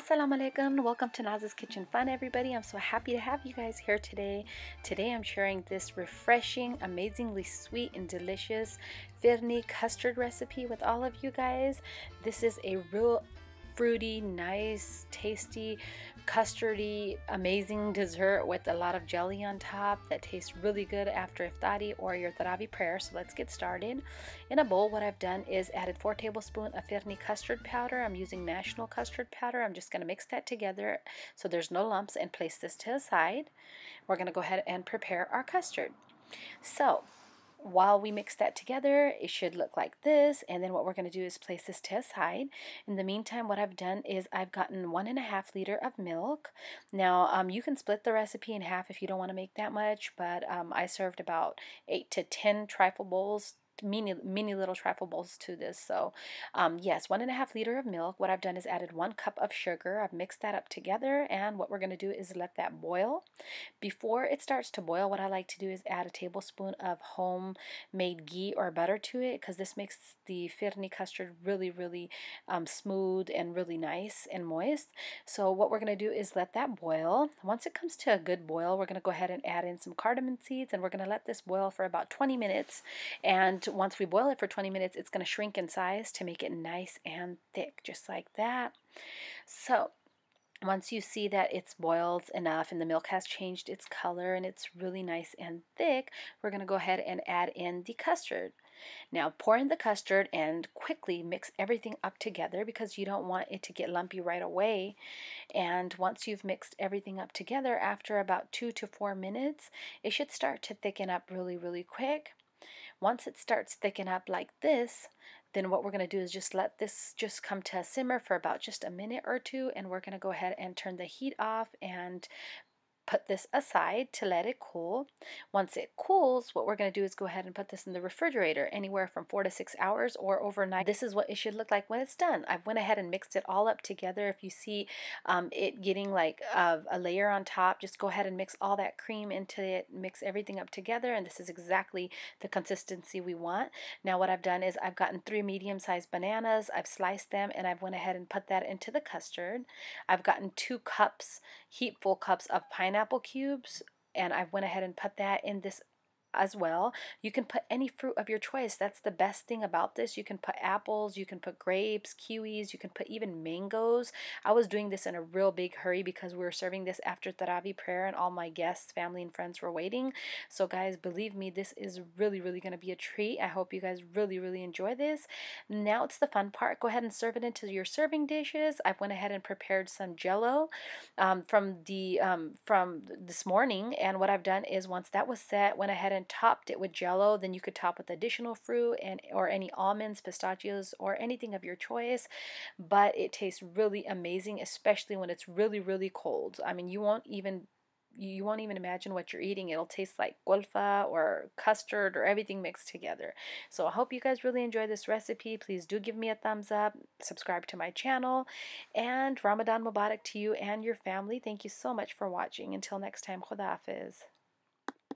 Assalamu alaikum, welcome to Naz's Kitchen Fun everybody. I'm so happy to have you guys here today. Today I'm sharing this refreshing, amazingly sweet and delicious firni custard recipe with all of you guys. This is a real fruity, nice, tasty, custardy, amazing dessert with a lot of jelly on top that tastes really good after iftari or your tarawih prayer. So let's get started. In a bowl, what I've done is added 4 tablespoons of firni custard powder. I'm using national custard powder. I'm just going to mix that together so there's no lumps and place this to the side. We're going to go ahead and prepare our custard. So while we mix that together, it should look like this. And then what we're going to do is place this to a side. In the meantime, what I've done is I've gotten one and a half liter of milk. Now, um, you can split the recipe in half if you don't want to make that much, but um, I served about eight to 10 trifle bowls many many little trifle bowls to this so um, yes one and a half liter of milk what I've done is added one cup of sugar I've mixed that up together and what we're going to do is let that boil before it starts to boil what I like to do is add a tablespoon of homemade ghee or butter to it because this makes the firni custard really really um, smooth and really nice and moist so what we're going to do is let that boil once it comes to a good boil we're going to go ahead and add in some cardamom seeds and we're going to let this boil for about 20 minutes and once we boil it for 20 minutes, it's going to shrink in size to make it nice and thick, just like that. So once you see that it's boiled enough and the milk has changed its color and it's really nice and thick, we're going to go ahead and add in the custard. Now pour in the custard and quickly mix everything up together because you don't want it to get lumpy right away. And once you've mixed everything up together, after about two to four minutes, it should start to thicken up really, really quick. Once it starts thicken up like this, then what we're going to do is just let this just come to a simmer for about just a minute or two and we're going to go ahead and turn the heat off and put this aside to let it cool. Once it cools, what we're going to do is go ahead and put this in the refrigerator anywhere from four to six hours or overnight. This is what it should look like when it's done. I went ahead and mixed it all up together. If you see um, it getting like a layer on top, just go ahead and mix all that cream into it, mix everything up together, and this is exactly the consistency we want. Now what I've done is I've gotten three medium-sized bananas, I've sliced them, and I've went ahead and put that into the custard. I've gotten two cups, heapful cups of pineapple pineapple cubes and I went ahead and put that in this as well. You can put any fruit of your choice. That's the best thing about this. You can put apples, you can put grapes, kiwis, you can put even mangoes. I was doing this in a real big hurry because we were serving this after Taravi prayer and all my guests, family, and friends were waiting. So, guys, believe me, this is really, really going to be a treat. I hope you guys really, really enjoy this. Now it's the fun part. Go ahead and serve it into your serving dishes. I went ahead and prepared some jello um, from the um, from this morning. And what I've done is once that was set, went ahead and and topped it with jello, then you could top with additional fruit and or any almonds, pistachios, or anything of your choice. But it tastes really amazing, especially when it's really, really cold. I mean, you won't even you won't even imagine what you're eating. It'll taste like golfa or custard or everything mixed together. So I hope you guys really enjoy this recipe. Please do give me a thumbs up, subscribe to my channel, and Ramadan Mubarak to you and your family. Thank you so much for watching. Until next time, khuda hafiz.